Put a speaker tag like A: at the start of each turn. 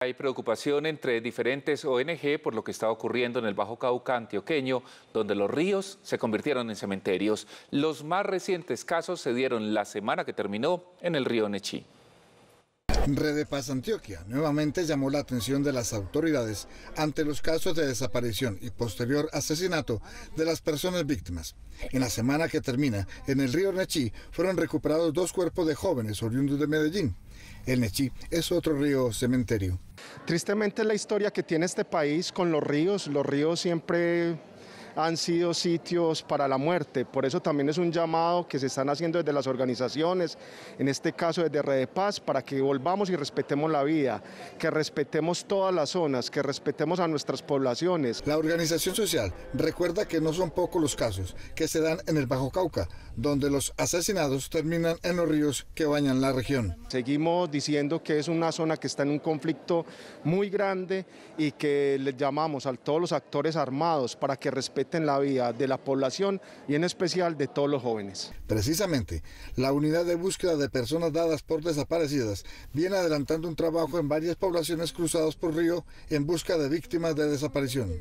A: Hay preocupación entre diferentes ONG por lo que está ocurriendo en el Bajo Cauca antioqueño, donde los ríos se convirtieron en cementerios. Los más recientes casos se dieron la semana que terminó en el río Nechi.
B: Red Paz Antioquia nuevamente llamó la atención de las autoridades ante los casos de desaparición y posterior asesinato de las personas víctimas. En la semana que termina, en el río Nechí fueron recuperados dos cuerpos de jóvenes oriundos de Medellín. El Nechí es otro río cementerio. Tristemente la historia que tiene este país con los ríos,
C: los ríos siempre han sido sitios para la muerte. Por eso también es un llamado que se están haciendo desde las organizaciones, en este caso desde Red de Paz, para que volvamos y respetemos la vida, que respetemos todas las zonas, que respetemos a nuestras poblaciones.
B: La organización social recuerda que no son pocos los casos que se dan en el Bajo Cauca, donde los asesinados terminan en los ríos que bañan la región.
C: Seguimos diciendo que es una zona que está en un conflicto muy grande y que le llamamos a todos los actores armados para que respeten en la vida de la población y en especial de todos los
B: jóvenes. Precisamente, la unidad de búsqueda de personas dadas por desaparecidas viene adelantando un trabajo en varias poblaciones cruzadas por río en busca de víctimas de desaparición.